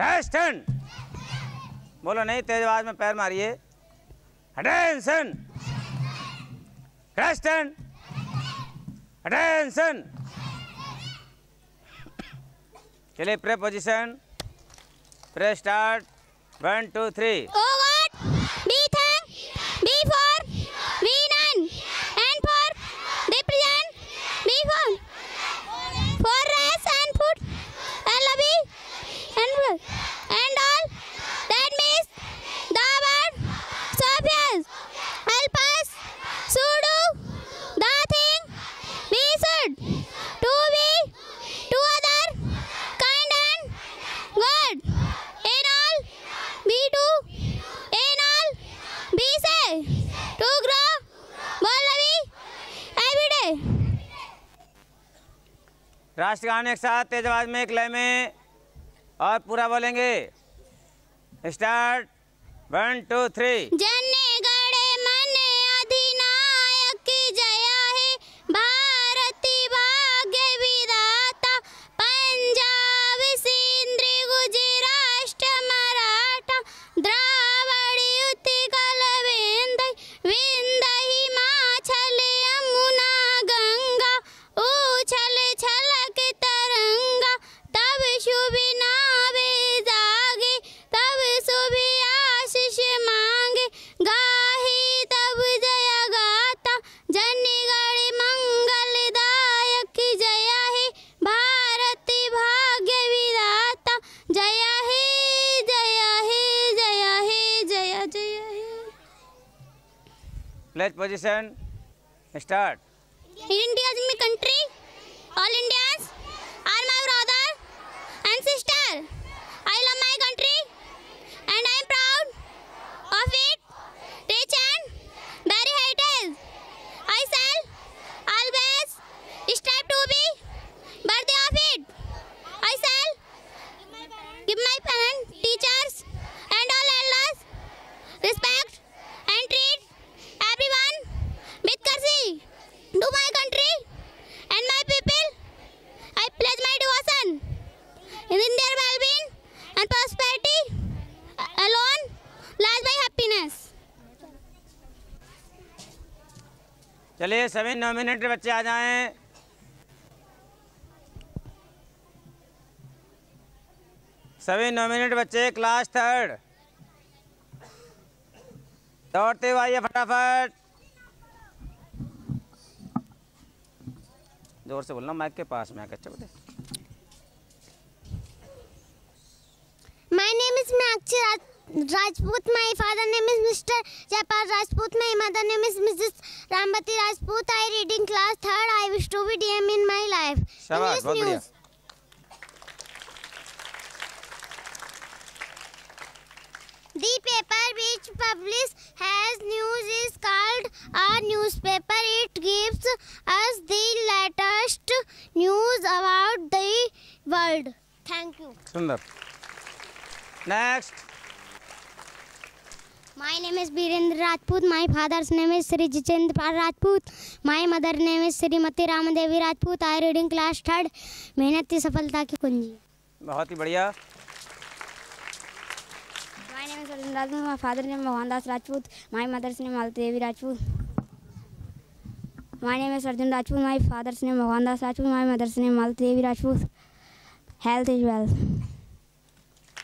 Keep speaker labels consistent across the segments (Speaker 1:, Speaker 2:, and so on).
Speaker 1: रेस्टन बोलो नहीं तेज आवाज में पैर मारिए अटेंशन रेस्टन अटेंशन चलिए pray position pray start one two three राष्ट्रगान एक साथ तेज आवाज में एक लय में और पूरा बोलेंगे start one two three Pledge position. Start. चलिए सभी नॉमिनेटेड बच्चे आ जाएं सभी नॉमिनेट बच्चे क्लास थर्ड दौड़ते हुए आइए फटाफट जोर से बोलना माइक के पास में आकर चलते अच्छा
Speaker 2: My name is Max Rajput my father name is Mr. Jaipal Rajput. My mother name is Mrs. Rambati Rajput. I read in class third. I wish to be DM in my life.
Speaker 1: शाबाश बहुत बढ़िया
Speaker 2: The paper which publishes has news is called a newspaper. It gives us the latest news about the world. Thank you.
Speaker 1: सुंदर. Next.
Speaker 2: My name is Birendra Rajput. My father's name is Sri Jitendra Rajput. My mother name is Sri Mati Ramadevi Rajput. I reading class third. मेहनत ही सफलता की कुंजी बहुत ही बढ़िया my name Surendra Rajput my father name Mohandas Rajput my mother's name Malti Devi Rajput my name Surendra Rajput my father's name Mohandas Rajput my mother's name Malti Devi Rajput health is wealth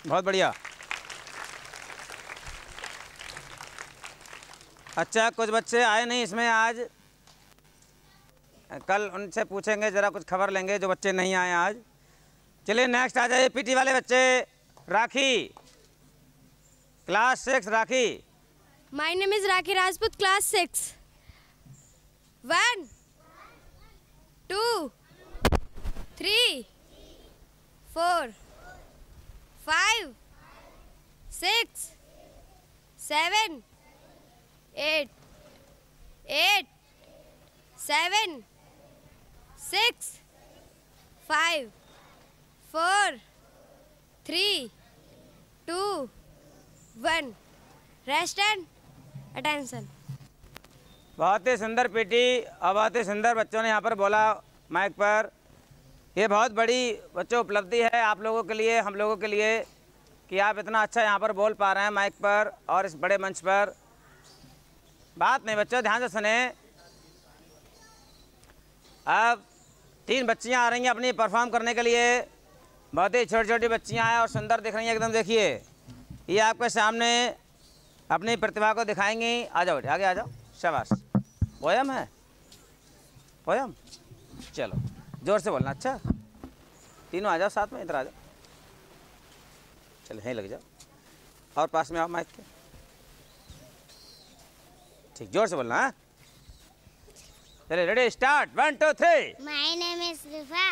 Speaker 1: बहुत बढ़िया अच्छा कुछ बच्चे आए नहीं इसमें आज कल उनसे पूछेंगे ज़रा कुछ खबर लेंगे जो बच्चे नहीं आए आज चलिए नेक्स्ट आ जाइए पीटी वाले बच्चे Rakhi class six Rakhi
Speaker 2: my name is Rakhi Rajput class six one two three four five six seven eight eight seven six five four three two one rest and
Speaker 1: attention बहुत ही सुंदर पीटी और बहुत ही सुंदर बच्चों ने यहाँ पर बोला माइक पर ये बहुत बड़ी बच्चों उपलब्धि है आप लोगों के लिए हम लोगों के लिए कि आप इतना अच्छा यहाँ पर बोल पा रहे हैं माइक पर और इस बड़े मंच पर बात नहीं बच्चों ध्यान से सुने अब तीन बच्चियाँ आ रही हैं अपनी परफॉर्म करने के लिए बहुत ही छोटी छोटी बच्चियाँ हैं और सुंदर दिख रही हैं एकदम देखिए ये आपके सामने अपनी प्रतिभा को दिखाएंगी आ जाओ आगे आ जाओ शाबाश पोयम है पोयम चलो जोर से बोलना अच्छा तीनों आ जाओ साथ में इधर आ जाओ चलो यहीं लग जाओ और पास में आओ माइक के ठीक जोर से बोलना चले ready start one two three
Speaker 2: my name is Rifa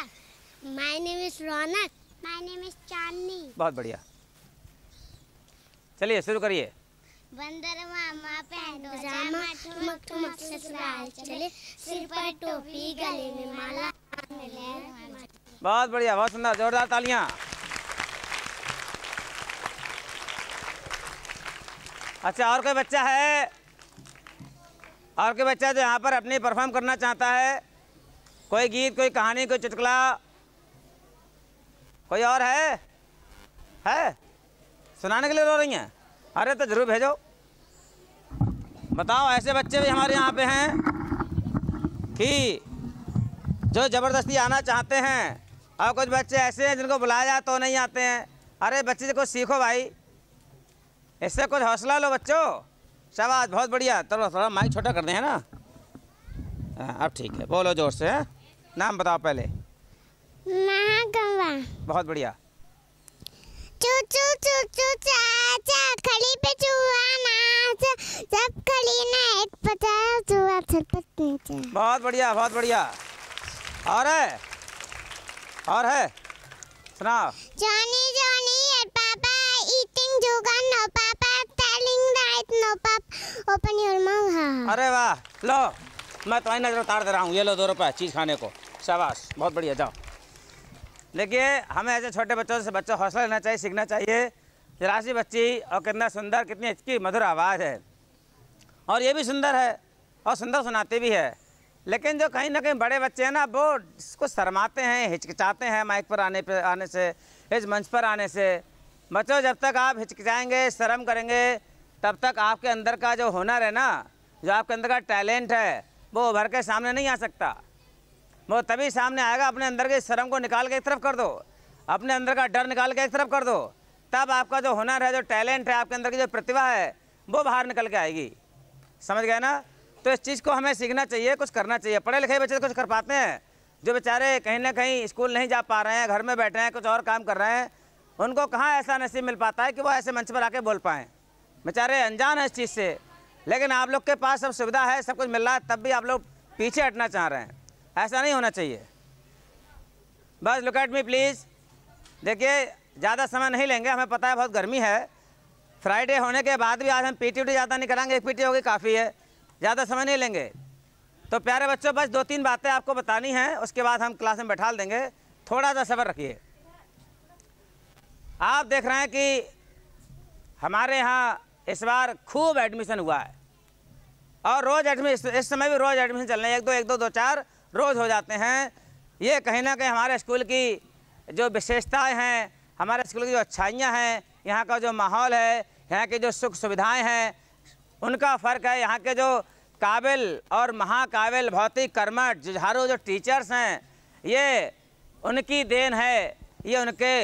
Speaker 2: my name is Raunak my name is Chandni
Speaker 1: बहुत बढ़िया चलिए शुरू करिए
Speaker 2: बंदर मामा पहनो जामा ठुमक ठुमक ससुराल चले सिर पर टोपी गले में माला
Speaker 1: बहुत बढ़िया बहुत सुंदर जोरदार तालियां अच्छा और कोई बच्चा है और कोई बच्चा जो यहाँ पर अपनी परफॉर्म करना चाहता है कोई गीत कोई कहानी कोई चुटकला कोई और है है सुनाने के लिए रो रही हैं अरे तो ज़रूर भेजो बताओ ऐसे बच्चे भी हमारे यहाँ पे हैं कि जो ज़बरदस्ती आना चाहते हैं और कुछ बच्चे ऐसे हैं जिनको बुलाया जाए तो नहीं आते हैं अरे बच्चे से कुछ सीखो भाई इससे कुछ हौसला लो बच्चों शाबाश बहुत बढ़िया थोड़ा थोड़ा माइक छोटा कर दें है ना हाँ, अब ठीक है बोलो जोर से है नाम बताओ पहले बहुत बढ़िया
Speaker 2: चू चू चू चाचा खली पे चूहा नाच जब
Speaker 1: खली ना एक पता चूहा सरपत नीचे बहुत बढ़िया बहुत बढ़िया और है और है सुनाओ
Speaker 2: जानी जानी एक
Speaker 1: ओपन योर माउथ अरे वाह लो मैं तो नज़र उतार दे रहा हूँ ये लो दो रुपये चीज़ खाने को शाबाश बहुत बढ़िया जाओ देखिए हमें ऐसे छोटे बच्चों से बच्चों हौसला लेना चाहिए सीखना चाहिए राशि बच्ची और कितना सुंदर कितनी अच्छी मधुर आवाज़ है और ये भी सुंदर है और सुंदर सुनाती भी है लेकिन जो कहीं ना कहीं बड़े बच्चे हैं ना वो इसको शर्माते हैं हिचकिचाते हैं माइक पर आने पर आने से इस मंच पर आने से बच्चों जब तक आप हिचकिचाएंगे शर्म करेंगे तब तक आपके अंदर का जो हुनर है ना जो आपके अंदर का टैलेंट है वो उभर के सामने नहीं आ सकता वो तभी सामने आएगा अपने अंदर के शर्म को निकाल के एक तरफ कर दो अपने अंदर का डर निकाल के एक तरफ कर दो तब आपका जो हुनर है जो टैलेंट है आपके अंदर की जो प्रतिभा है वो बाहर निकल के आएगी समझ गया ना तो इस चीज़ को हमें सीखना चाहिए कुछ करना चाहिए पढ़े लिखे बच्चे तो कुछ कर पाते हैं जो बेचारे कहीं ना कहीं स्कूल नहीं जा पा रहे हैं घर में बैठे हैं कुछ और काम कर रहे हैं उनको कहाँ ऐसा नसीब मिल पाता है कि वो ऐसे मंच पर आके बोल पाएँ बेचारे अनजान हैं इस चीज़ से लेकिन आप लोग के पास सब सुविधा है सब कुछ मिल रहा है तब भी आप लोग पीछे हटना चाह रहे हैं ऐसा नहीं होना चाहिए बस लुक एट मी प्लीज़ देखिए ज़्यादा समय नहीं लेंगे हमें पता है बहुत गर्मी है फ्राइडे होने के बाद भी आज हम पी टी ज़्यादा नहीं कराएंगे एक टी होगी काफ़ी है ज़्यादा समय नहीं लेंगे तो प्यारे बच्चों बस दो तीन बातें आपको बतानी हैं उसके बाद हम क्लास में बैठा देंगे थोड़ा सा सब्र रखिए आप देख रहे हैं कि हमारे यहाँ इस बार खूब एडमिशन हुआ है और रोज़ एडमिशन इस समय भी रोज़ एडमिशन चल रहे हैं एक दो एक दो दो चार रोज़ हो जाते हैं ये कहीं ना कहीं हमारे स्कूल की जो विशेषताएं हैं हमारे स्कूल की जो अच्छाइयाँ हैं यहाँ का जो माहौल है यहाँ की जो सुख सुविधाएँ हैं उनका फ़र्क है यहाँ के जो काबिल और महाकाबिल भौतिक कर्मठ जुझारू जो टीचर्स हैं ये उनकी देन है ये उनके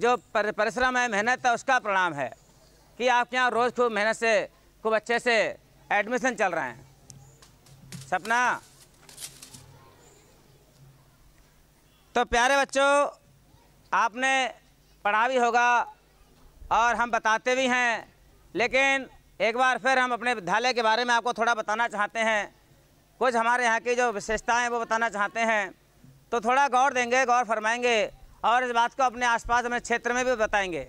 Speaker 1: जो परिश्रम है मेहनत है उसका परिणाम है कि आपके यहाँ रोज़ खूब मेहनत से खूब अच्छे से एडमिशन चल रहे हैं सपना तो प्यारे बच्चों आपने पढ़ा भी होगा और हम बताते भी हैं लेकिन एक बार फिर हम अपने विद्यालय के बारे में आपको थोड़ा बताना चाहते हैं कुछ हमारे यहाँ की जो विशेषताएं हैं वो बताना चाहते हैं तो थोड़ा गौर देंगे गौर फरमाएंगे और इस बात को अपने आसपास अपने क्षेत्र में भी बताएंगे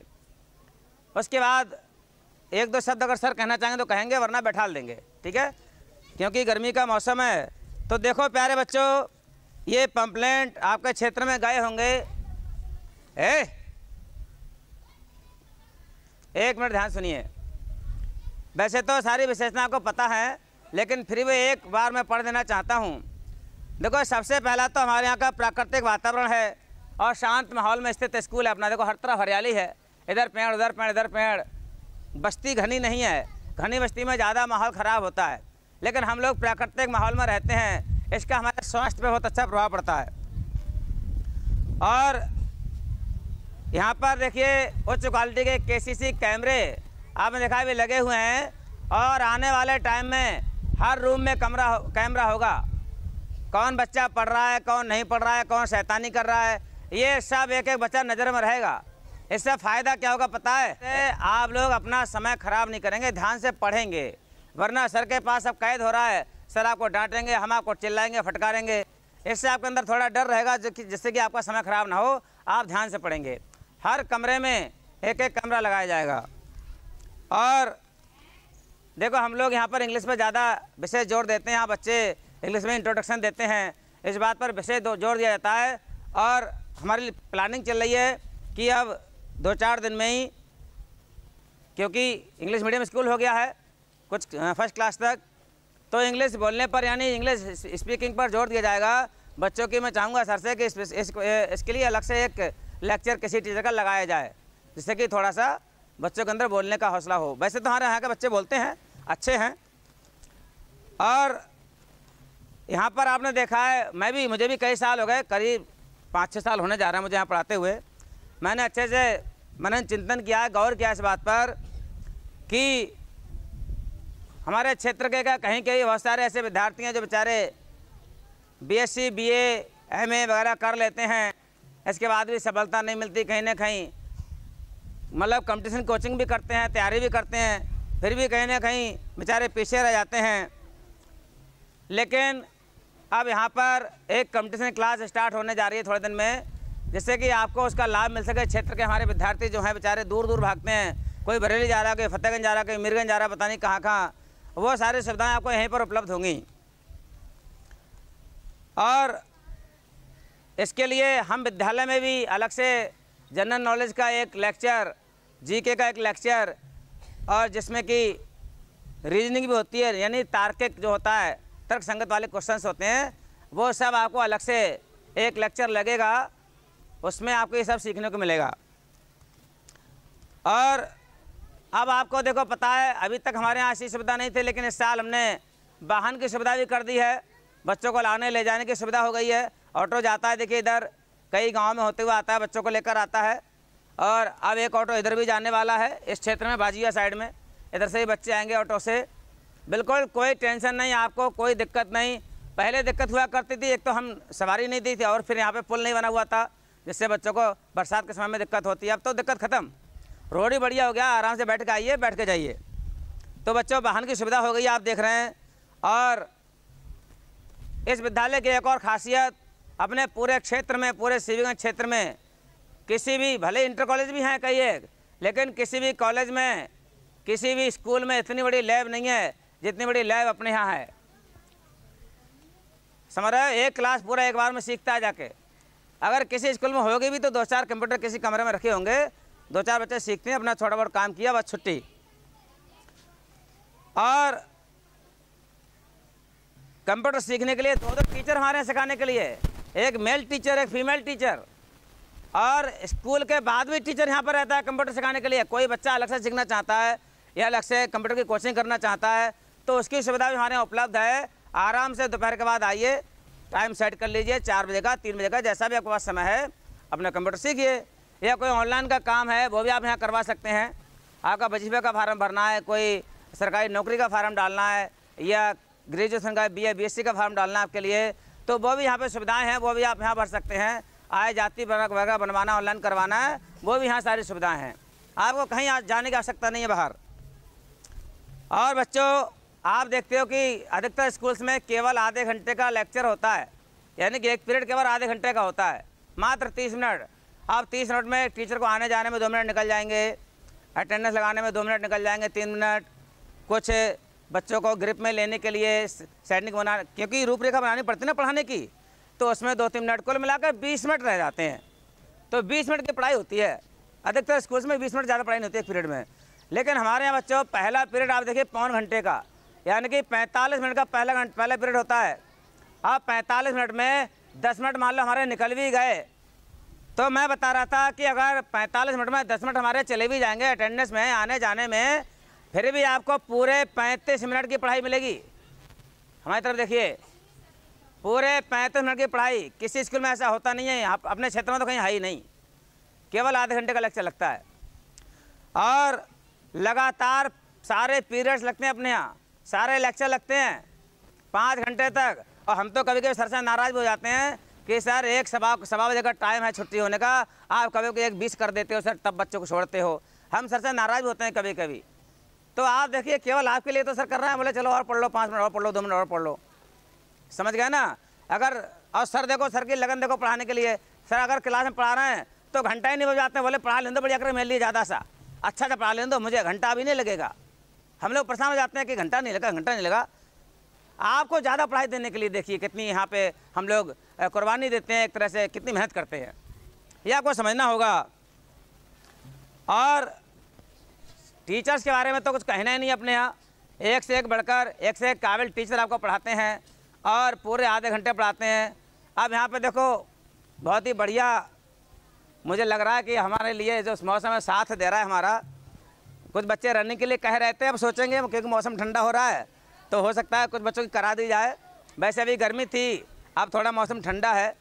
Speaker 1: उसके बाद एक दो शब्द अगर सर कहना चाहेंगे तो कहेंगे वरना बैठा देंगे ठीक है क्योंकि गर्मी का मौसम है तो देखो प्यारे बच्चों ये पंपलेंट आपके क्षेत्र में गए होंगे ए एक मिनट ध्यान सुनिए वैसे तो सारी विशेषता आपको पता है लेकिन फिर भी एक बार मैं पढ़ देना चाहता हूँ देखो सबसे पहला तो हमारे यहाँ का प्राकृतिक वातावरण है और शांत माहौल में स्थित स्कूल है अपना देखो हर तरफ हरियाली है इधर पेड़ उधर पेड़ इधर पेड़ बस्ती घनी नहीं है घनी बस्ती में ज़्यादा माहौल ख़राब होता है लेकिन हम लोग प्राकृतिक माहौल में रहते हैं इसका हमारे स्वास्थ्य पर बहुत अच्छा प्रभाव पड़ता है और यहाँ पर देखिए उच्च क्वालिटी के केसीसी कैमरे आपने देखा भी लगे हुए हैं और आने वाले टाइम में हर रूम में कमरा हो कैमरा होगा कौन बच्चा पढ़ रहा है कौन नहीं पढ़ रहा है कौन शैतानी कर रहा है ये सब एक एक बच्चा नज़र में रहेगा इससे फ़ायदा क्या होगा पता है आप लोग अपना समय ख़राब नहीं करेंगे ध्यान से पढ़ेंगे वरना सर के पास अब कैद हो रहा है सर आपको डांटेंगे हम आपको चिल्लाएंगे फटकारेंगे इससे आपके अंदर थोड़ा डर रहेगा जो कि जिससे कि आपका समय ख़राब ना हो आप ध्यान से पढ़ेंगे हर कमरे में एक एक कमरा लगाया जाएगा और देखो हम लोग यहाँ पर इंग्लिश में ज़्यादा विशेष जोर देते हैं आप बच्चे इंग्लिश में इंट्रोडक्शन देते हैं इस बात पर विशेष जोर दिया जाता है और हमारी प्लानिंग चल रही है कि अब दो चार दिन में ही क्योंकि इंग्लिश मीडियम स्कूल हो गया है कुछ फर्स्ट क्लास तक तो इंग्लिश बोलने पर यानी इंग्लिश स्पीकिंग पर जोर दिया जाएगा बच्चों की मैं चाहूँगा सर से कि इस, इस, इस, इसके लिए अलग से एक लेक्चर किसी टीचर का लगाया जाए जिससे कि थोड़ा सा बच्चों के अंदर बोलने का हौसला हो वैसे तो हमारे यहाँ के बच्चे बोलते हैं अच्छे हैं और यहाँ पर आपने देखा है मैं भी मुझे भी कई साल हो गए करीब पाँच छः साल होने जा रहा है मुझे यहाँ पढ़ाते हुए मैंने अच्छे से मनन चिंतन किया है गौर किया इस बात पर कि हमारे क्षेत्र के का कहीं कहीं बहुत सारे ऐसे विद्यार्थी हैं जो बेचारे बीएससी, बीए, एमए वगैरह कर लेते हैं इसके बाद भी सफलता नहीं मिलती कहीं ना कहीं मतलब कंपटीशन कोचिंग भी करते हैं तैयारी भी करते हैं फिर भी कहीं ना कहीं बेचारे पीछे रह जाते हैं लेकिन अब यहाँ पर एक कंपटीशन क्लास स्टार्ट होने जा रही है थोड़े दिन में जिससे कि आपको उसका लाभ मिल सके क्षेत्र के हमारे विद्यार्थी जो हैं बेचारे दूर दूर भागते हैं कोई बरेली जा रहा है कोई फतेहगंज जा रहा है कोई मीरगंज जा रहा है पता नहीं कहाँ कहाँ वो सारी सुविधाएँ आपको यहीं पर उपलब्ध होंगी और इसके लिए हम विद्यालय में भी अलग से जनरल नॉलेज का एक लेक्चर जीके का एक लेक्चर और जिसमें कि रीजनिंग भी होती है यानी तार्किक जो होता है तर्क संगत वाले क्वेश्चंस होते हैं वो सब आपको अलग से एक लेक्चर लगेगा उसमें आपको ये सब सीखने को मिलेगा और अब आपको देखो पता है अभी तक हमारे यहाँ ऐसी सुविधा नहीं थी लेकिन इस साल हमने वाहन की सुविधा भी कर दी है बच्चों को लाने ले जाने की सुविधा हो गई है ऑटो जाता है देखिए इधर कई गांव में होते हुए आता है बच्चों को लेकर आता है और अब एक ऑटो इधर भी जाने वाला है इस क्षेत्र में बाजिया साइड में इधर से ही बच्चे आएंगे ऑटो से बिल्कुल कोई टेंशन नहीं आपको कोई दिक्कत नहीं पहले दिक्कत हुआ करती थी एक तो हम सवारी नहीं दी थी और फिर यहाँ पर पुल नहीं बना हुआ था जिससे बच्चों को बरसात के समय में दिक्कत होती है अब तो दिक्कत ख़त्म रोड ही बढ़िया हो गया आराम से बैठ के आइए बैठ के जाइए तो बच्चों वाहन की सुविधा हो गई आप देख रहे हैं और इस विद्यालय की एक और खासियत अपने पूरे क्षेत्र में पूरे शिवगंज क्षेत्र में किसी भी भले इंटर कॉलेज भी हैं कई एक लेकिन किसी भी कॉलेज में किसी भी स्कूल में इतनी बड़ी लैब नहीं है जितनी बड़ी लैब अपने यहाँ है समझ रहे हो एक क्लास पूरा एक बार में सीखता है जाके अगर किसी स्कूल में होगी भी तो दो चार कंप्यूटर किसी कमरे में रखे होंगे दो चार बच्चे सीखते हैं अपना छोटा बहुत काम किया बस छुट्टी और कंप्यूटर सीखने के लिए दो दो टीचर हमारे यहाँ सिखाने के लिए एक मेल टीचर एक फीमेल टीचर और स्कूल के बाद भी टीचर यहाँ पर रहता है कंप्यूटर सिखाने के लिए कोई बच्चा अलग से सीखना चाहता है या अलग से कंप्यूटर की कोचिंग करना चाहता है तो उसकी सुविधा भी हमारे यहाँ उपलब्ध है आराम से दोपहर के बाद आइए टाइम सेट कर लीजिए चार बजे का तीन बजे का जैसा भी आपके पास समय है अपना कंप्यूटर सीखिए या कोई ऑनलाइन का काम है वो भी आप यहाँ करवा सकते हैं आपका वजीफे का फार्म भरना है कोई सरकारी नौकरी का फार्म डालना है या ग्रेजुएसन का बी ए बी का फार्म डालना है आपके लिए तो वो भी यहाँ पर सुविधाएँ हैं वो भी आप यहाँ भर सकते हैं आए जाति वगैरह बनवाना ऑनलाइन करवाना है वो भी यहाँ सारी सुविधाएँ हैं आपको कहीं जाने की आवश्यकता नहीं है बाहर और बच्चों आप देखते हो कि अधिकतर स्कूल्स में केवल आधे घंटे का लेक्चर होता है यानी कि एक पीरियड केवल आधे घंटे का होता है मात्र तीस मिनट आप तीस मिनट में टीचर को आने जाने में दो मिनट निकल जाएंगे अटेंडेंस लगाने में दो मिनट निकल जाएंगे तीन मिनट कुछ बच्चों को ग्रिप में लेने के लिए सैनिक बना क्योंकि रूपरेखा बनानी पड़ती ना पढ़ाने की तो उसमें दो तीन मिनट कुल मिलाकर बीस मिनट रह जाते हैं तो बीस मिनट की पढ़ाई होती है अधिकतर स्कूल्स में बीस मिनट ज़्यादा पढ़ाई नहीं होती है एक पीरियड में लेकिन हमारे यहाँ बच्चों पहला पीरियड आप देखिए पौन घंटे का यानी कि 45 मिनट का पहला घंटा पहला पीरियड होता है अब 45 मिनट में 10 मिनट मान लो हमारे निकल भी गए तो मैं बता रहा था कि अगर 45 मिनट में 10 मिनट हमारे चले भी जाएंगे अटेंडेंस में आने जाने में फिर भी आपको पूरे 35 मिनट की पढ़ाई मिलेगी हमारी तरफ देखिए पूरे पैंतीस मिनट की पढ़ाई किसी स्कूल में ऐसा होता नहीं है अपने क्षेत्र में तो कहीं है ही नहीं केवल आधे घंटे का लेक्चर लगता है और लगातार सारे पीरियड्स लगते हैं अपने यहाँ सारे लेक्चर लगते हैं पाँच घंटे तक और हम तो कभी कभी सर से नाराज़ भी हो जाते हैं कि सर एक सवा सवा बजे का टाइम है छुट्टी होने का आप कभी कभी एक बीस कर देते हो सर तब बच्चों को छोड़ते हो हम सर से नाराज़ भी होते हैं कभी कभी तो आप देखिए केवल आपके लिए तो सर कर रहे हैं बोले चलो और पढ़ लो पाँच मिनट और पढ़ लो दो मिनट और पढ़ लो समझ गए ना अगर और सर देखो सर की लगन देखो पढ़ाने के लिए सर अगर क्लास में पढ़ा रहे हैं तो घंटा ही नहीं बजाते हैं बोले पढ़ा लें दो बढ़िया कर मेरे लिए ज़्यादा सा अच्छा सा पढ़ा लें दो मुझे घंटा भी नहीं लगेगा हम लोग परेशान हो जाते हैं कि घंटा नहीं लगा घंटा नहीं लगा आपको ज़्यादा पढ़ाई देने के लिए देखिए कितनी यहाँ पे हम लोग कुर्बानी देते हैं एक तरह से कितनी मेहनत करते हैं ये आपको समझना होगा और टीचर्स के बारे में तो कुछ कहना ही नहीं अपने यहाँ एक से एक बढ़कर एक से एक काबिल टीचर आपको पढ़ाते हैं और पूरे आधे घंटे पढ़ाते हैं अब यहाँ पर देखो बहुत ही बढ़िया मुझे लग रहा है कि हमारे लिए जो मौसम है साथ दे रहा है हमारा कुछ बच्चे रनिंग के लिए कह रहे थे अब सोचेंगे क्योंकि मौसम ठंडा हो रहा है तो हो सकता है कुछ बच्चों की करा दी जाए वैसे अभी गर्मी थी अब थोड़ा मौसम ठंडा है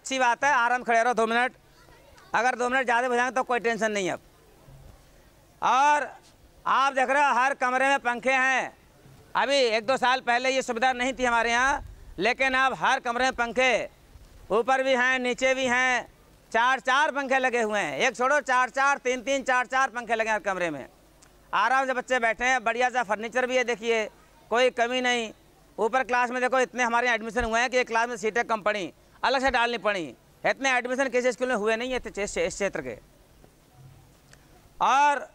Speaker 1: अच्छी बात है आराम खड़े रहो दो मिनट अगर दो मिनट ज़्यादा बजाएंगे तो कोई टेंशन नहीं अब और आप देख रहे हो हर कमरे में पंखे हैं अभी एक दो साल पहले ये सुविधा नहीं थी हमारे यहाँ लेकिन अब हर कमरे में पंखे ऊपर भी हैं नीचे भी हैं चार चार पंखे लगे हुए हैं एक छोड़ो चार चार तीन तीन चार चार पंखे लगे हैं हर कमरे में आराम से बच्चे बैठे हैं बढ़िया सा फर्नीचर भी है देखिए कोई कमी नहीं ऊपर क्लास में देखो इतने हमारे एडमिशन हुए हैं कि एक क्लास में सीटें कम पड़ी अलग से डालनी पड़ी इतने एडमिशन किसी स्कूल में हुए नहीं है इस क्षेत्र के और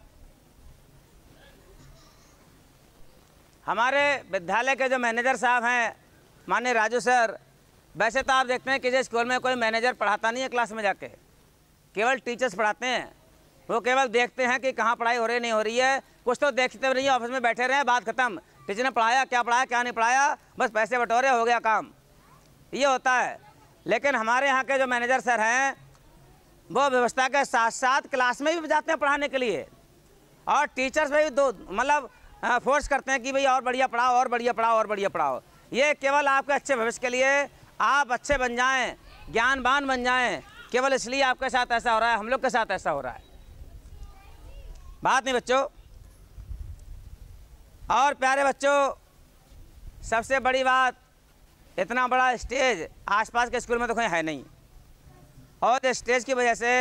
Speaker 1: हमारे विद्यालय के जो मैनेजर साहब हैं माननीय राजू सर वैसे तो आप देखते हैं किसी स्कूल में कोई मैनेजर पढ़ाता नहीं है क्लास में जाके केवल टीचर्स पढ़ाते हैं वो केवल देखते हैं कि कहाँ पढ़ाई हो रही नहीं हो रही है कुछ तो देखते नहीं ऑफिस में बैठे रहे बात खत्म टीचर ने पढ़ाया क्या पढ़ाया क्या नहीं पढ़ाया बस पैसे बटोरे हो गया काम ये होता है लेकिन हमारे यहाँ के जो मैनेजर सर हैं वो व्यवस्था के साथ साथ क्लास में भी जाते हैं पढ़ाने के लिए और टीचर्स में भी दो मतलब फोर्स करते हैं कि भाई और बढ़िया पढ़ाओ और बढ़िया पढ़ाओ और बढ़िया पढ़ाओ ये केवल आपके अच्छे भविष्य के लिए आप अच्छे बन जाएं ज्ञानवान बन जाएं केवल इसलिए आपके साथ ऐसा हो रहा है हम लोग के साथ ऐसा हो रहा है बात नहीं बच्चों और प्यारे बच्चों सबसे बड़ी बात इतना बड़ा स्टेज आसपास के स्कूल में तो कहीं है नहीं और स्टेज की वजह से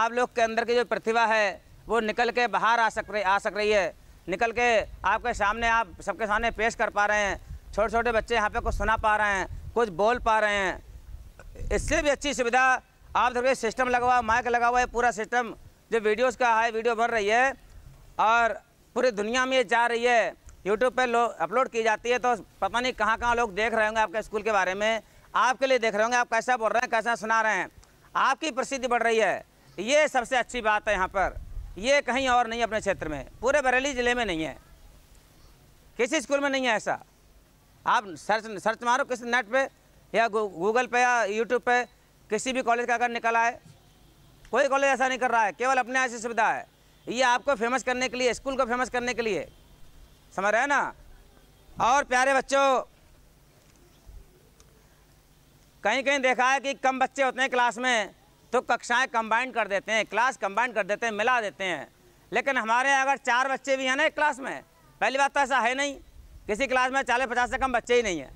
Speaker 1: आप लोग के अंदर की जो प्रतिभा है वो निकल के बाहर आ सक रही आ सक रही है निकल के आपके सामने आप सबके सामने पेश कर पा रहे हैं छोटे छोटे बच्चे यहाँ पे कुछ सुना पा रहे हैं कुछ बोल पा रहे हैं इससे भी अच्छी सुविधा आप थोड़ी सिस्टम लगा हुआ माइक लगा हुआ है पूरा सिस्टम जो वीडियोस का है वीडियो भर रही है और पूरी दुनिया में ये जा रही है यूट्यूब पर अपलोड की जाती है तो पता नहीं कहाँ कहाँ लोग देख रहे होंगे आपके स्कूल के बारे में आपके लिए देख रहे होंगे आप कैसा बोल रहे हैं कैसा सुना रहे हैं आपकी प्रसिद्धि बढ़ रही है ये सबसे अच्छी बात है यहाँ पर ये कहीं और नहीं अपने क्षेत्र में पूरे बरेली ज़िले में नहीं है किसी स्कूल में नहीं है ऐसा आप सर्च सर्च मारो किसी नेट पे या गूगल पे या यूट्यूब पे किसी भी कॉलेज का अगर निकला है कोई कॉलेज ऐसा नहीं कर रहा है केवल अपने ऐसी से सुविधा है ये आपको फेमस करने के लिए स्कूल को फेमस करने के लिए समझ रहे हैं ना और प्यारे बच्चों कहीं कहीं देखा है कि कम बच्चे होते हैं क्लास में तो कक्षाएं कंबाइंड कर देते हैं क्लास कंबाइंड कर देते हैं मिला देते हैं लेकिन हमारे यहाँ अगर चार बच्चे भी हैं ना एक क्लास में पहली बात तो ऐसा है नहीं किसी क्लास में चालीस पचास से कम बच्चे ही नहीं हैं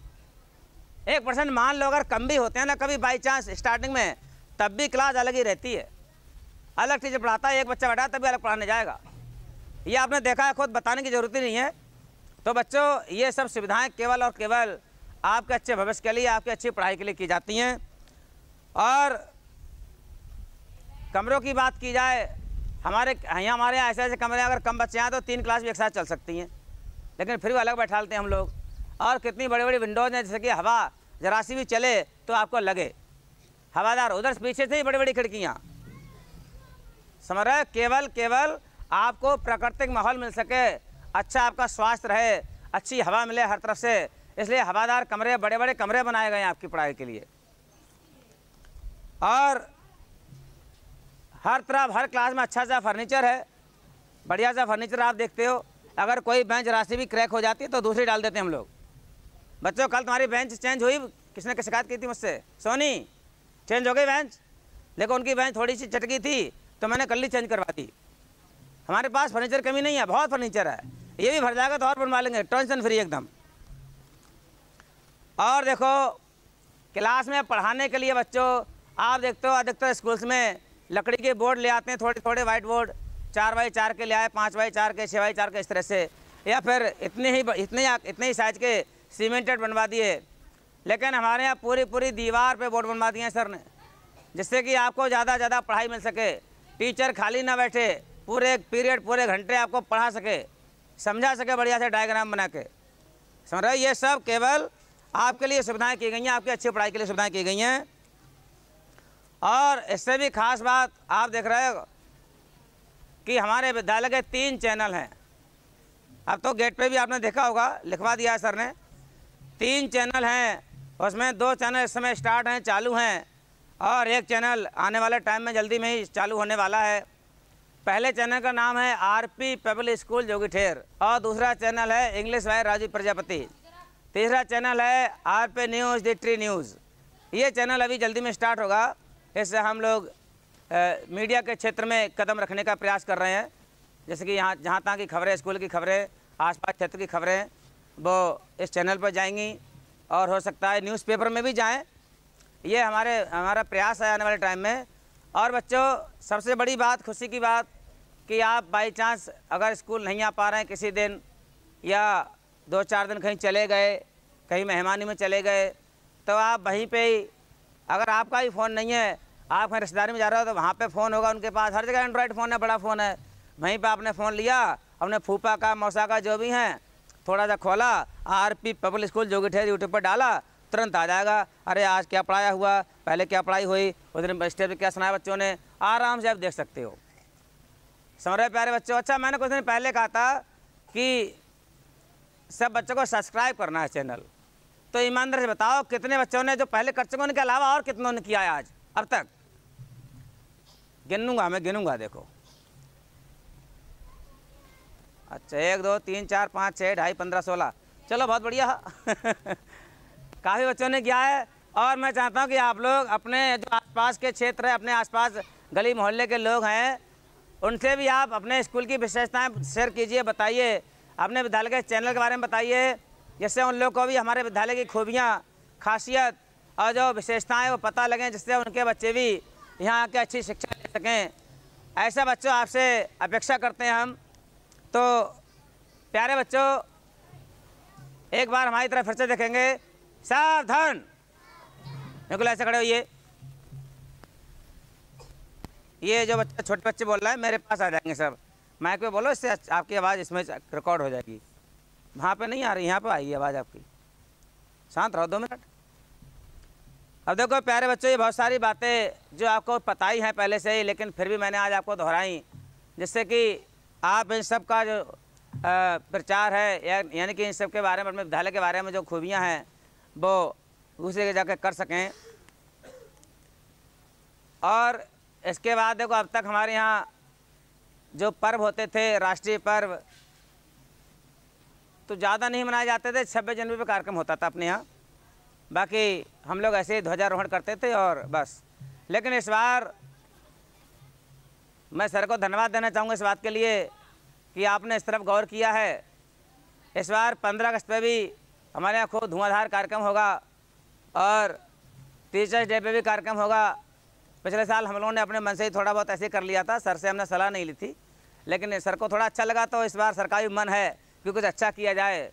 Speaker 1: एक परसेंट मान लो अगर कम भी होते हैं ना कभी बाई चांस स्टार्टिंग में तब भी क्लास अलग ही रहती है अलग टीचर पढ़ाता है एक बच्चा बैठा तभी अलग पढ़ाने जाएगा ये आपने देखा है खुद बताने की ज़रूरत ही नहीं है तो बच्चों ये सब सुविधाएँ केवल और केवल आपके अच्छे भविष्य के लिए आपकी अच्छी पढ़ाई के लिए की जाती हैं और कमरों की बात की जाए हमारे यहाँ हमारे यहाँ ऐसे ऐसे कमरे अगर कम बच्चे हैं तो तीन क्लास भी एक साथ चल सकती हैं लेकिन फिर भी अलग बैठा लेते हैं हम लोग और कितनी बड़ी बड़ी विंडोज़ हैं जैसे कि हवा जरासी भी चले तो आपको लगे हवादार उधर पीछे से ही बड़ी बड़ी खिड़कियाँ समझ रहे केवल केवल आपको प्राकृतिक माहौल मिल सके अच्छा आपका स्वास्थ्य रहे अच्छी हवा मिले हर तरफ से इसलिए हवादार कमरे बड़े बड़े कमरे बनाए गए हैं आपकी पढ़ाई के लिए और हर तरफ हर क्लास में अच्छा सा फर्नीचर है बढ़िया सा फर्नीचर आप देखते हो अगर कोई बेंच राशि भी क्रैक हो जाती है तो दूसरी डाल देते हैं हम लोग बच्चों कल तुम्हारी बेंच चेंज हुई किसने की शिकायत की थी मुझसे सोनी चेंज हो गई बेंच लेकिन उनकी बेंच थोड़ी सी चटकी थी तो मैंने कल ही चेंज करवा दी हमारे पास फर्नीचर कमी नहीं है बहुत फर्नीचर है ये भी भर जाएगा तो और बनवा लेंगे टेंशन फ्री एकदम और देखो क्लास में पढ़ाने के लिए बच्चों आप देखते हो अधिकतर स्कूल्स में लकड़ी के बोर्ड ले आते हैं थोड़े थोड़े वाइट बोर्ड चार बाई चार के ले आए पाँच बाई चार के छः बाई चार के इस तरह से या फिर इतने ही इतने इतने ही साइज के सीमेंटेड बनवा दिए लेकिन हमारे यहाँ पूरी पूरी दीवार पे बोर्ड बनवा दिए हैं सर ने जिससे कि आपको ज़्यादा ज़्यादा पढ़ाई मिल सके टीचर खाली ना बैठे पूरे पीरियड पूरे घंटे आपको पढ़ा सके समझा सके बढ़िया से डायग्राम बना के समझ रहे ये सब केवल आपके लिए सुविधाएं की गई हैं आपकी अच्छी पढ़ाई के लिए सुविधाएं की गई हैं और इससे भी खास बात आप देख रहे हो कि हमारे विद्यालय के तीन चैनल हैं अब तो गेट पे भी आपने देखा होगा लिखवा दिया है सर ने तीन चैनल हैं उसमें दो चैनल इस समय स्टार्ट हैं चालू हैं और एक चैनल आने वाले टाइम में जल्दी में ही चालू होने वाला है पहले चैनल का नाम है RP public school Jogi Ther और दूसरा चैनल है इंग्लिश वायर राजीव प्रजापति तीसरा चैनल है आर पे न्यूज़ दिट्री ट्री न्यूज़ ये चैनल अभी जल्दी में स्टार्ट होगा इससे हम लोग मीडिया के क्षेत्र में कदम रखने का प्रयास कर रहे हैं जैसे कि यहाँ जहाँ तहाँ की खबरें स्कूल की खबरें आसपास क्षेत्र की खबरें वो इस चैनल पर जाएंगी और हो सकता है न्यूज़पेपर में भी जाएँ ये हमारे हमारा प्रयास है आने वाले टाइम में और बच्चों सबसे बड़ी बात खुशी की बात कि आप बाई चांस अगर स्कूल नहीं आ पा रहे हैं किसी दिन या दो चार दिन कहीं चले गए कहीं मेहमानी में चले गए तो आप वहीं पे ही अगर आपका भी फ़ोन नहीं है आप कहीं रिश्तेदारी में जा रहे हो तो वहाँ पे फ़ोन होगा उनके पास हर जगह एंड्रॉयड फ़ोन है बड़ा फ़ोन है वहीं पे आपने फ़ोन लिया अपने फूफा का मौसा का जो भी हैं थोड़ा सा खोला आर पी पब्लिक स्कूल कि ठेर यूट्यूब पर डाला तुरंत आ जाएगा अरे आज क्या पढ़ाया हुआ पहले क्या पढ़ाई हुई उस दिन स्टेज पर क्या सुनाया बच्चों ने आराम से आप देख सकते हो समझ रहे प्यारे बच्चों अच्छा मैंने कुछ दिन पहले कहा था कि सब बच्चों को सब्सक्राइब करना है चैनल तो ईमानदार से बताओ कितने बच्चों ने जो पहले कर चुके उनके अलावा और कितनों ने किया है आज अब तक गिनूंगा मैं गिनूंगा देखो अच्छा एक दो तीन चार पाँच छः ढाई पंद्रह सोलह चलो बहुत बढ़िया काफ़ी बच्चों ने किया है और मैं चाहता हूँ कि आप लोग अपने जो आसपास के क्षेत्र है अपने आसपास गली मोहल्ले के लोग हैं उनसे भी आप अपने स्कूल की विशेषताएँ शेयर कीजिए बताइए अपने विद्यालय के चैनल के बारे में बताइए जिससे उन लोग को भी हमारे विद्यालय की खूबियाँ खासियत और जो विशेषताएँ वो पता लगें जिससे उनके बच्चे भी यहाँ आके अच्छी शिक्षा ले सकें ऐसा बच्चों आपसे अपेक्षा करते हैं हम तो प्यारे बच्चों एक बार हमारी तरफ फिर से देखेंगे सावधान निकुल ऐसे खड़े होइए ये जो बच्चा छोटे बच्चे बोल रहा है मेरे पास आ जाएंगे सब माइक पे बोलो इससे आपकी आवाज़ इसमें रिकॉर्ड हो जाएगी वहाँ पे नहीं आ रही यहाँ पे आएगी आवाज़ आपकी शांत रहो दो मिनट अब देखो प्यारे बच्चों ये बहुत सारी बातें जो आपको पता ही हैं पहले से ही लेकिन फिर भी मैंने आज आपको दोहराई जिससे कि आप इन सब का जो प्रचार है यानी कि इन सब के बारे में अपने विद्यालय के बारे में जो खूबियाँ हैं वो दूसरे के जाके कर सकें और इसके बाद देखो अब तक हमारे यहाँ जो पर्व होते थे राष्ट्रीय पर्व तो ज़्यादा नहीं मनाए जाते थे छब्बीस जनवरी पर कार्यक्रम होता था अपने यहाँ बाकी हम लोग ऐसे ही ध्वजारोहण करते थे और बस लेकिन इस बार मैं सर को धन्यवाद देना चाहूँगा इस बात के लिए कि आपने इस तरफ गौर किया है इस बार पंद्रह अगस्त पर भी हमारे यहाँ खूब धुआंधार कार्यक्रम होगा और टीचर्स डे पे भी कार्यक्रम होगा पिछले साल हम लोगों ने अपने मन से ही थोड़ा बहुत ऐसे कर लिया था सर से हमने सलाह नहीं ली थी लेकिन सर को थोड़ा अच्छा लगा तो इस बार सर का भी मन है कि कुछ अच्छा किया जाए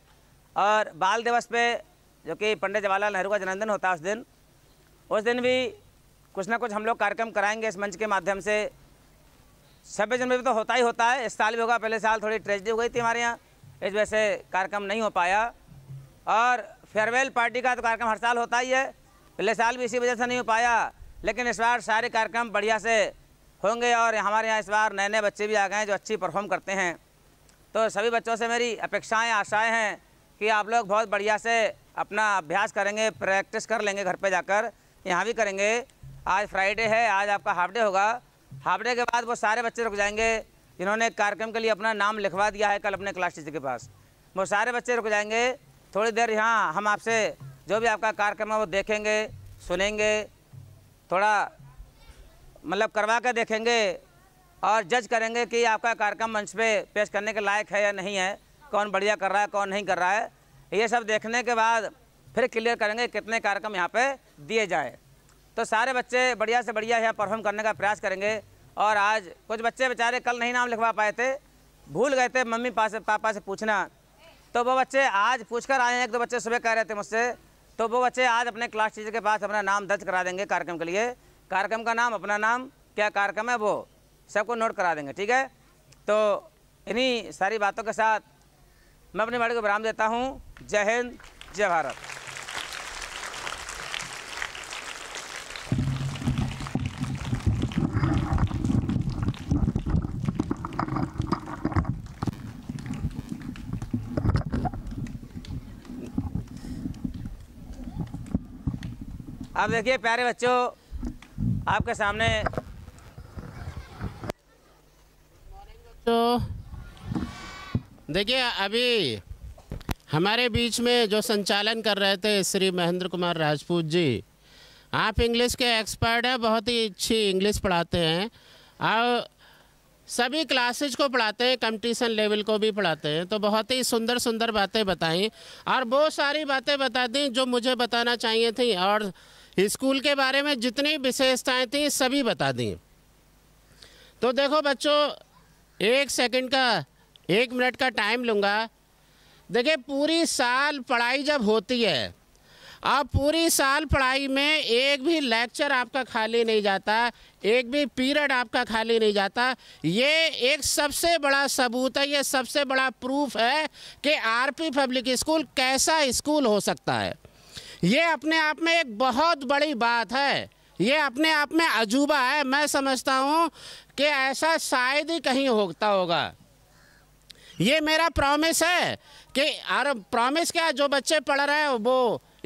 Speaker 1: और बाल दिवस पे जो कि पंडित जवाहरलाल नेहरू का जन्मदिन होता है उस दिन उस दिन भी कुछ ना कुछ हम लोग कार्यक्रम कराएंगे इस मंच के माध्यम से छब्बीस जनवरी तो होता ही होता है इस साल भी होगा पहले साल थोड़ी ट्रेजडी हो गई थी हमारे यहाँ इस वजह से कार्यक्रम नहीं हो पाया और फेयरवेल पार्टी का तो कार्यक्रम हर साल होता ही है पिछले साल भी इसी वजह से नहीं हो पाया लेकिन इस बार सारे कार्यक्रम बढ़िया से होंगे और हमारे यहाँ इस बार नए नए बच्चे भी आ गए हैं जो अच्छी परफॉर्म करते हैं तो सभी बच्चों से मेरी अपेक्षाएँ आशाएँ हैं कि आप लोग बहुत बढ़िया से अपना अभ्यास करेंगे प्रैक्टिस कर लेंगे घर पर जाकर यहाँ भी करेंगे आज फ्राइडे है आज आपका हाफ डे होगा हाफ डे के बाद वो सारे बच्चे रुक जाएंगे जिन्होंने कार्यक्रम के लिए अपना नाम लिखवा दिया है कल अपने क्लास टीचर के पास वो सारे बच्चे रुक जाएंगे थोड़ी देर यहाँ हम आपसे जो भी आपका कार्यक्रम है वो देखेंगे सुनेंगे थोड़ा मतलब करवा के देखेंगे और जज करेंगे कि आपका कार्यक्रम मंच पे पेश करने के लायक है या नहीं है कौन बढ़िया कर रहा है कौन नहीं कर रहा है ये सब देखने के बाद फिर क्लियर करेंगे कितने कार्यक्रम यहाँ पे दिए जाए तो सारे बच्चे बढ़िया से बढ़िया यहाँ परफॉर्म करने का प्रयास करेंगे और आज कुछ बच्चे बेचारे कल नहीं नाम लिखवा पाए थे भूल गए थे मम्मी पास पापा से पूछना तो वो बच्चे आज पूछ कर आए हैं एक दो बच्चे सुबह कह रहे थे मुझसे तो वो बच्चे आज अपने क्लास टीचर के पास अपना नाम दर्ज करा देंगे कार्यक्रम के लिए कार्यक्रम का नाम अपना नाम क्या कार्यक्रम है वो सबको नोट करा देंगे ठीक है तो इन्हीं सारी बातों के साथ मैं अपनी बाड़ी को विराम देता हूँ जय हिंद जय भारत आप देखिए प्यारे बच्चों आपके सामने
Speaker 3: तो देखिए अभी हमारे बीच में जो संचालन कर रहे थे श्री महेंद्र कुमार राजपूत जी आप इंग्लिश के एक्सपर्ट हैं बहुत ही अच्छी इंग्लिश पढ़ाते हैं और सभी क्लासेज को पढ़ाते हैं कंपटीशन लेवल को भी पढ़ाते हैं तो बहुत ही सुंदर सुंदर बातें बताई और बहुत सारी बातें बता दी जो मुझे बताना चाहिए थी और स्कूल के बारे में जितनी विशेषताएं थी सभी बता दी तो देखो बच्चों एक सेकंड का एक मिनट का टाइम लूँगा देखिए पूरी साल पढ़ाई जब होती है आप पूरी साल पढ़ाई में एक भी लेक्चर आपका खाली नहीं जाता एक भी पीरियड आपका खाली नहीं जाता ये एक सबसे बड़ा सबूत है ये सबसे बड़ा प्रूफ है कि आरपी पब्लिक स्कूल कैसा स्कूल हो सकता है ये अपने आप में एक बहुत बड़ी बात है ये अपने आप में अजूबा है मैं समझता हूँ कि ऐसा शायद ही कहीं होता होगा ये मेरा प्रॉमिस है कि और प्रॉमिस क्या जो बच्चे पढ़ रहे हैं वो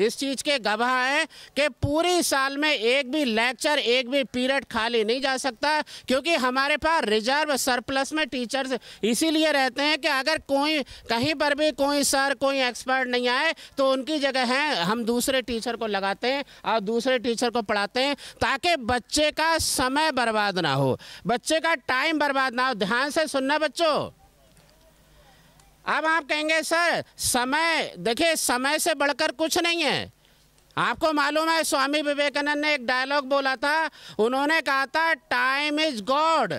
Speaker 3: इस चीज़ के गवाह हैं कि पूरी साल में एक भी लेक्चर एक भी पीरियड खाली नहीं जा सकता क्योंकि हमारे पास रिजर्व सरप्लस में टीचर्स इसीलिए रहते हैं कि अगर कोई कहीं पर भी कोई सर कोई एक्सपर्ट नहीं आए तो उनकी जगह हैं हम दूसरे टीचर को लगाते हैं और दूसरे टीचर को पढ़ाते हैं ताकि बच्चे का समय बर्बाद ना हो बच्चे का टाइम बर्बाद ना हो ध्यान से सुनना बच्चों अब आप कहेंगे सर समय देखिए समय से बढ़कर कुछ नहीं है आपको मालूम है स्वामी विवेकानंद ने एक डायलॉग बोला था उन्होंने कहा था टाइम इज गॉड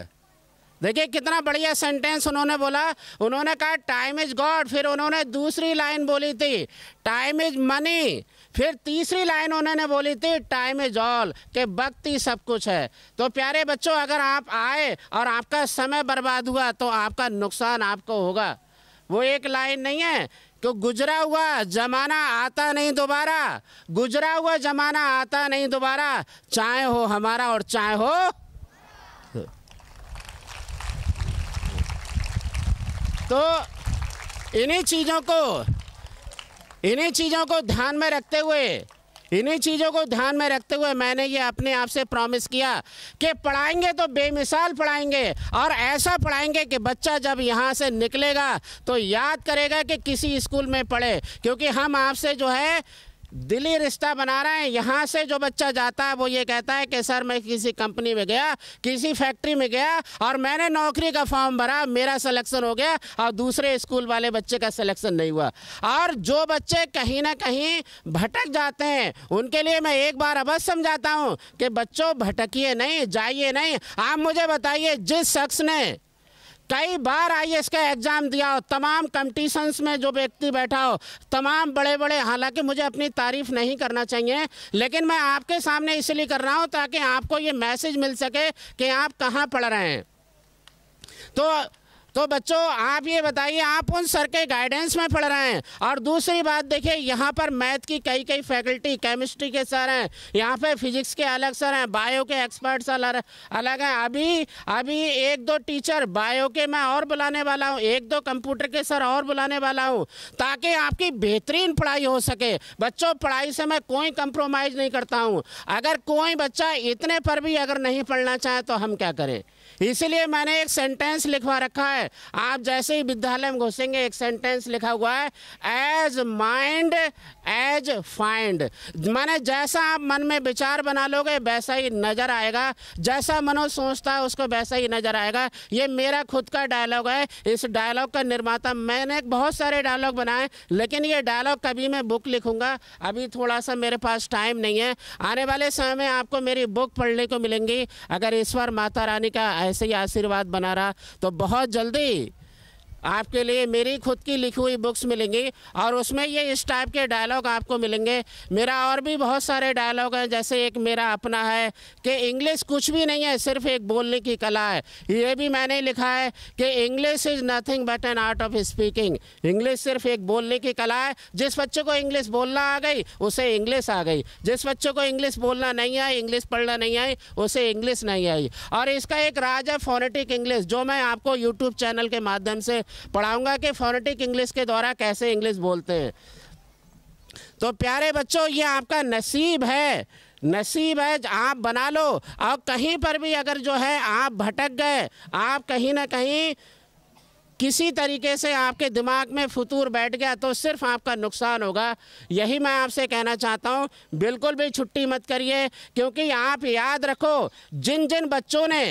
Speaker 3: देखिए कितना बढ़िया सेंटेंस उन्होंने बोला उन्होंने कहा टाइम इज गॉड फिर उन्होंने दूसरी लाइन बोली थी टाइम इज मनी फिर तीसरी लाइन उन्होंने बोली थी टाइम इज ऑल के वक्त ही सब कुछ है तो प्यारे बच्चों अगर आप आए और आपका समय बर्बाद हुआ तो आपका नुकसान आपको होगा वो एक लाइन नहीं है तो गुजरा हुआ जमाना आता नहीं दोबारा गुजरा हुआ जमाना आता नहीं दोबारा चाहे हो हमारा और चाहे हो तो इन्हीं चीज़ों को इन्हीं चीज़ों को ध्यान में रखते हुए इन्हीं चीज़ों को ध्यान में रखते हुए मैंने ये अपने आप से प्रॉमिस किया कि पढ़ाएंगे तो बेमिसाल पढ़ाएंगे और ऐसा पढ़ाएंगे कि बच्चा जब यहाँ से निकलेगा तो याद करेगा कि किसी स्कूल में पढ़े क्योंकि हम आपसे जो है दिली रिश्ता बना रहे हैं यहाँ से जो बच्चा जाता है वो ये कहता है कि सर मैं किसी कंपनी में गया किसी फैक्ट्री में गया और मैंने नौकरी का फॉर्म भरा मेरा सिलेक्शन हो गया और दूसरे स्कूल वाले बच्चे का सिलेक्शन नहीं हुआ और जो बच्चे कहीं ना कहीं भटक जाते हैं उनके लिए मैं एक बार अवश्य समझाता हूँ कि बच्चों भटकिए नहीं जाइए नहीं आप मुझे बताइए जिस शख्स ने कई बार आई का एग्ज़ाम दिया हो तमाम कम्पटिशन्स में जो व्यक्ति बैठा हो तमाम बड़े बड़े हालांकि मुझे अपनी तारीफ नहीं करना चाहिए लेकिन मैं आपके सामने इसलिए कर रहा हूँ ताकि आपको ये मैसेज मिल सके कि आप कहाँ पढ़ रहे हैं तो तो बच्चों आप ये बताइए आप उन सर के गाइडेंस में पढ़ रहे हैं और दूसरी बात देखिए यहाँ पर मैथ की कई कई फैकल्टी केमिस्ट्री के सर हैं यहाँ पे फिजिक्स के अलग सर हैं बायो के एक्सपर्ट्स अलग हैं अभी अभी एक दो टीचर बायो के मैं और बुलाने वाला हूँ एक दो कंप्यूटर के सर और बुलाने वाला हूँ ताकि आपकी बेहतरीन पढ़ाई हो सके बच्चों पढ़ाई से मैं कोई कंप्रोमाइज़ नहीं करता हूँ अगर कोई बच्चा इतने पर भी अगर नहीं पढ़ना चाहे तो हम क्या करें इसीलिए मैंने एक सेंटेंस लिखवा रखा है आप जैसे ही विद्यालय में घुसेंगे एक सेंटेंस लिखा हुआ है एज माइंड एज फाइंड मैंने जैसा आप मन में विचार बना लोगे वैसा ही नज़र आएगा जैसा मनो सोचता है उसको वैसा ही नज़र आएगा ये मेरा खुद का डायलॉग है इस डायलॉग का निर्माता मैंने बहुत सारे डायलॉग बनाए लेकिन ये डायलॉग कभी मैं बुक लिखूँगा अभी थोड़ा सा मेरे पास टाइम नहीं है आने वाले समय में आपको मेरी बुक पढ़ने को मिलेंगी अगर ईश्वर माता रानी का ऐसे ही आशीर्वाद बना रहा तो बहुत जल्दी आपके लिए मेरी खुद की लिखी हुई बुक्स मिलेंगी और उसमें ये इस टाइप के डायलॉग आपको मिलेंगे मेरा और भी बहुत सारे डायलॉग हैं जैसे एक मेरा अपना है कि इंग्लिश कुछ भी नहीं है सिर्फ एक बोलने की कला है ये भी मैंने लिखा है कि English is nothing but an art of speaking English सिर्फ एक बोलने की कला है जिस बच्चे को इंग्लिश बोलना आ गई उसे इंग्लिश आ गई जिस बच्चे को इंग्लिश बोलना नहीं आई इंग्लिश पढ़ना नहीं आई उसे इंग्लिश नहीं आई और इसका एक राज है फोनेटिक इंग्लिश जो मैं आपको यूट्यूब चैनल के माध्यम से पढ़ाऊँगा कि फोनेटिक इंग्लिश के द्वारा कैसे इंग्लिश बोलते हैं तो प्यारे बच्चों ये आपका नसीब है नसीब है आप बना लो और कहीं पर भी अगर जो है आप भटक गए आप कहीं ना कहीं किसी तरीके से आपके दिमाग में फतूर बैठ गया तो सिर्फ आपका नुकसान होगा यही मैं आपसे कहना चाहता हूँ बिल्कुल भी छुट्टी मत करिए क्योंकि आप याद रखो जिन जिन बच्चों ने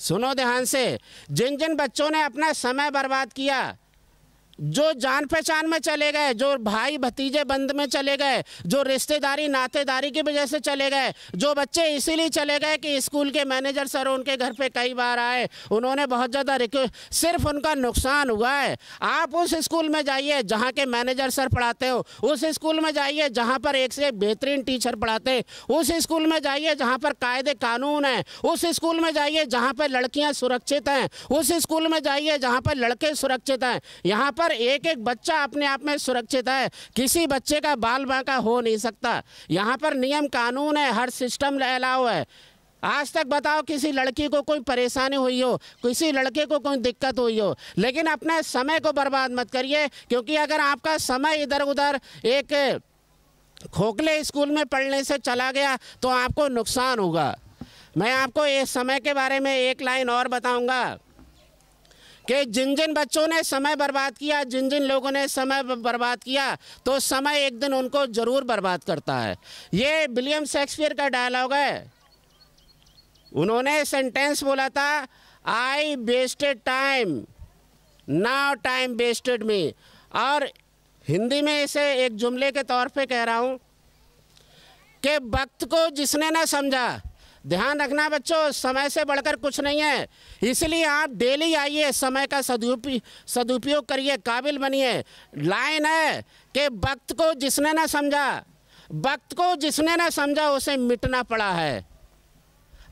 Speaker 3: सुनो ध्यान से जिन जिन बच्चों ने अपना समय बर्बाद किया जो जान पहचान में चले गए जो भाई भतीजे बंद में चले गए जो रिश्तेदारी नातेदारी की वजह से चले गए जो बच्चे इसीलिए चले गए कि स्कूल के मैनेजर सर उनके घर पे कई बार आए उन्होंने बहुत ज़्यादा सिर्फ उनका नुकसान हुआ है आप उस स्कूल में जाइए जहाँ के मैनेजर सर पढ़ाते हो उस स्कूल में जाइए जहाँ पर एक से बेहतरीन टीचर पढ़ाते उस स्कूल में जाइए जहाँ पर कायदे कानून हैं उस स्कूल में जाइए जहाँ पर लड़कियाँ सुरक्षित हैं उस स्कूल में जाइए जहाँ पर लड़के सुरक्षित हैं यहाँ पर हर एक एक बच्चा अपने आप में सुरक्षित है किसी बच्चे का बाल बांका हो नहीं सकता यहाँ पर नियम कानून है हर सिस्टम अलाव है आज तक बताओ किसी लड़की को कोई परेशानी हुई हो किसी लड़के को कोई दिक्कत हुई हो लेकिन अपने समय को बर्बाद मत करिए क्योंकि अगर आपका समय इधर उधर एक खोखले स्कूल में पढ़ने से चला गया तो आपको नुकसान होगा मैं आपको इस समय के बारे में एक लाइन और बताऊंगा कि जिन जिन बच्चों ने समय बर्बाद किया जिन जिन लोगों ने समय बर्बाद किया तो समय एक दिन उनको ज़रूर बर्बाद करता है ये विलियम शेक्सपियर का डायलॉग है उन्होंने सेंटेंस बोला था I wasted time now time wasted me और हिंदी में इसे एक जुमले के तौर पे कह रहा हूँ कि वक्त को जिसने ना समझा ध्यान रखना बच्चों समय से बढ़कर कुछ नहीं है इसलिए आप डेली आइए समय का सदुपयोग सदुपयोग करिए काबिल बनिए लाइन है कि वक्त को जिसने ना समझा वक्त को जिसने ना समझा उसे मिटना पड़ा है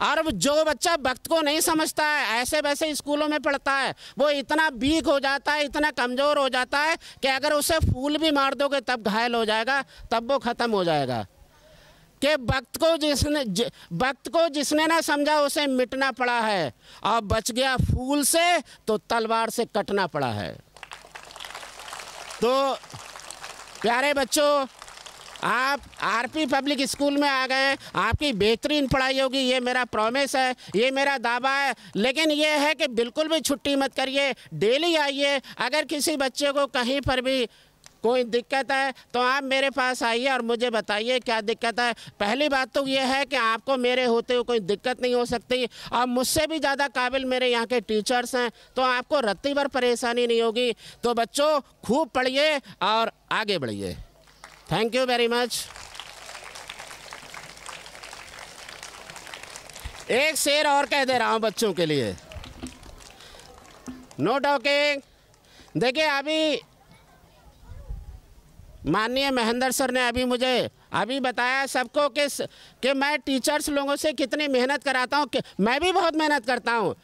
Speaker 3: और जो बच्चा वक्त को नहीं समझता है ऐसे वैसे स्कूलों में पढ़ता है वो इतना वीक हो जाता है इतना कमज़ोर हो जाता है कि अगर उसे फूल भी मार दोगे तब घायल हो जाएगा तब वो ख़त्म हो जाएगा कि वक्त को जिसने वक्त को जिसने ना समझा उसे मिटना पड़ा है और बच गया फूल से तो तलवार से कटना पड़ा है तो प्यारे बच्चों आप आरपी पब्लिक स्कूल में आ गए आपकी बेहतरीन पढ़ाई होगी ये मेरा प्रॉमिस है ये मेरा दावा है लेकिन ये है कि बिल्कुल भी छुट्टी मत करिए डेली आइए अगर किसी बच्चे को कहीं पर भी कोई दिक्कत है तो आप मेरे पास आइए और मुझे बताइए क्या दिक्कत है पहली बात तो ये है कि आपको मेरे होते हुए कोई दिक्कत नहीं हो सकती और मुझसे भी ज़्यादा काबिल मेरे यहाँ के टीचर्स हैं तो आपको रत्ती भर परेशानी नहीं होगी तो बच्चों खूब पढ़िए और आगे बढ़िए थैंक यू वेरी मच एक शेर और कह दे रहा हूँ बच्चों के लिए नो टॉकिंग देखिए अभी माननीय महेंद्र सर ने अभी मुझे अभी बताया सबको कि कि मैं टीचर्स लोगों से कितनी मेहनत कराता हूँ मैं भी बहुत मेहनत करता हूँ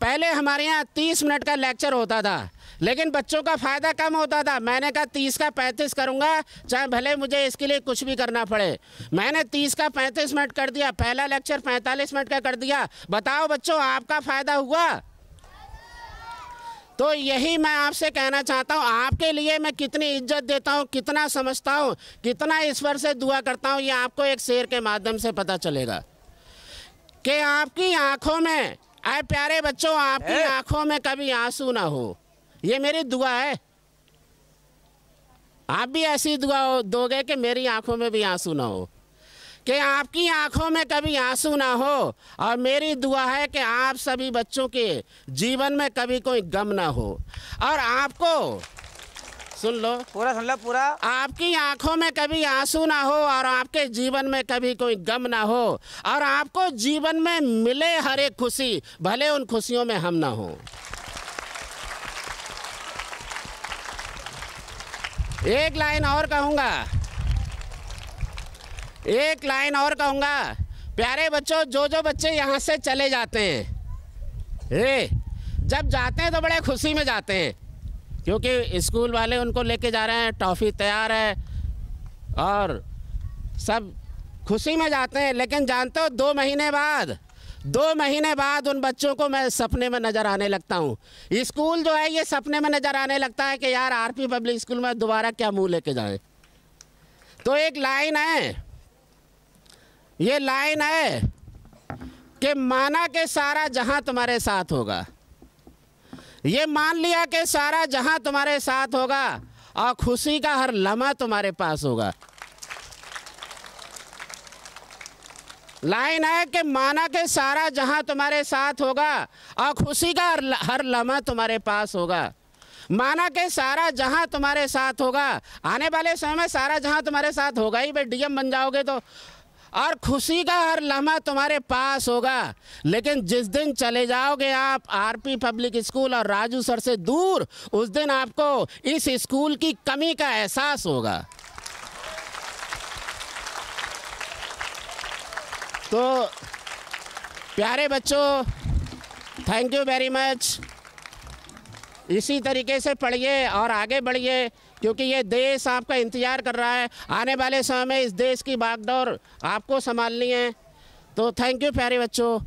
Speaker 3: पहले हमारे यहाँ तीस मिनट का लेक्चर होता था लेकिन बच्चों का फ़ायदा कम होता था मैंने कहा तीस का पैंतीस करूँगा चाहे भले मुझे इसके लिए कुछ भी करना पड़े मैंने तीस का पैंतीस मिनट कर दिया पहला लेक्चर पैंतालीस मिनट का कर दिया बताओ बच्चों आपका फ़ायदा हुआ तो यही मैं आपसे कहना चाहता हूँ आपके लिए मैं कितनी इज्जत देता हूँ कितना समझता हूँ कितना ईश्वर से दुआ करता हूँ ये आपको एक शेर के माध्यम से पता चलेगा कि आपकी आंखों में आए प्यारे बच्चों आपकी आंखों में कभी आंसू ना हो ये मेरी दुआ है आप भी ऐसी दुआ दोगे कि मेरी आंखों में भी आंसू ना हो कि आपकी आंखों में कभी आंसू ना हो और मेरी दुआ है कि आप सभी बच्चों के जीवन में कभी कोई गम ना हो और आपको सुन लो पूरा सुन लो पूरा आपकी आंखों में कभी आंसू ना हो और आपके जीवन में कभी कोई गम ना हो और आपको जीवन में मिले हर एक खुशी भले उन खुशियों में हम ना हो एक लाइन और कहूँगा एक लाइन और कहूँगा प्यारे बच्चों जो जो बच्चे यहाँ से चले जाते हैं ए, जब जाते हैं तो बड़े खुशी में जाते हैं क्योंकि स्कूल वाले उनको लेके जा रहे हैं टॉफ़ी तैयार है और सब खुशी में जाते हैं लेकिन जानते हो दो महीने बाद दो महीने बाद उन बच्चों को मैं सपने में नज़र आने लगता हूँ स्कूल जो है ये सपने में नज़र आने लगता है कि यार आरपी पब्लिक स्कूल में दोबारा क्या मुँह लेके जाएं तो एक लाइन है ये लाइन है कि माना के सारा जहां तुम्हारे साथ होगा ये मान लिया कि सारा जहां तुम्हारे साथ होगा और खुशी का हर लम्हा तुम्हारे पास होगा लाइन है कि माना के सारा जहां तुम्हारे साथ होगा और खुशी का हर लम्हा तुम्हारे पास होगा माना के सारा जहां तुम्हारे साथ होगा आने वाले समय में सारा जहां तुम्हारे साथ होगा ही भाई डीएम बन जाओगे तो और खुशी का हर लम्हा तुम्हारे पास होगा लेकिन जिस दिन चले जाओगे आप आरपी पब्लिक स्कूल और राजू सर से दूर उस दिन आपको इस स्कूल की कमी का एहसास होगा तो प्यारे बच्चों थैंक यू वेरी मच इसी तरीके से पढ़िए और आगे बढ़िए क्योंकि ये देश आपका इंतज़ार कर रहा है आने वाले समय में इस देश की बागडोर आपको संभालनी है तो थैंक यू प्यारे बच्चों